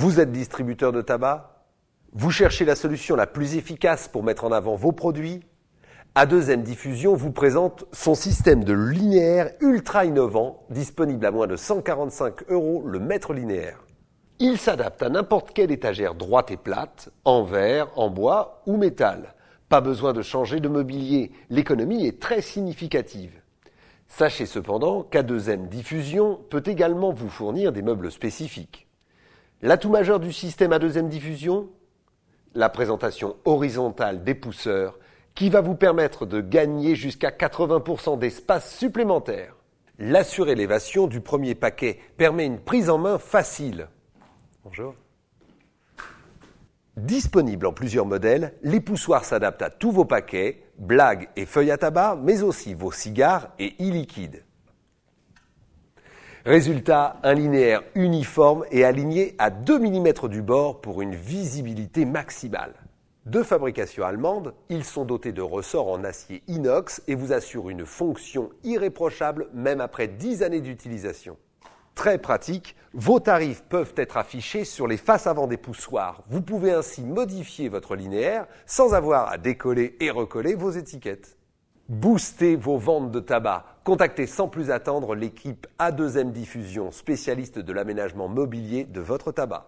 Vous êtes distributeur de tabac Vous cherchez la solution la plus efficace pour mettre en avant vos produits A2M Diffusion vous présente son système de linéaire ultra innovant, disponible à moins de 145 euros le mètre linéaire. Il s'adapte à n'importe quelle étagère droite et plate, en verre, en bois ou métal. Pas besoin de changer de mobilier, l'économie est très significative. Sachez cependant qu'A2M Diffusion peut également vous fournir des meubles spécifiques. L'atout majeur du système à deuxième diffusion La présentation horizontale des pousseurs qui va vous permettre de gagner jusqu'à 80% d'espace supplémentaire. La du premier paquet permet une prise en main facile. Bonjour. Disponible en plusieurs modèles, les poussoirs s'adaptent à tous vos paquets, blagues et feuilles à tabac, mais aussi vos cigares et e-liquides. Résultat, un linéaire uniforme et aligné à 2 mm du bord pour une visibilité maximale. De fabrication allemande, ils sont dotés de ressorts en acier inox et vous assurent une fonction irréprochable même après 10 années d'utilisation. Très pratique, vos tarifs peuvent être affichés sur les faces avant des poussoirs. Vous pouvez ainsi modifier votre linéaire sans avoir à décoller et recoller vos étiquettes. Boostez vos ventes de tabac Contactez sans plus attendre l'équipe A2M Diffusion, spécialiste de l'aménagement mobilier de votre tabac.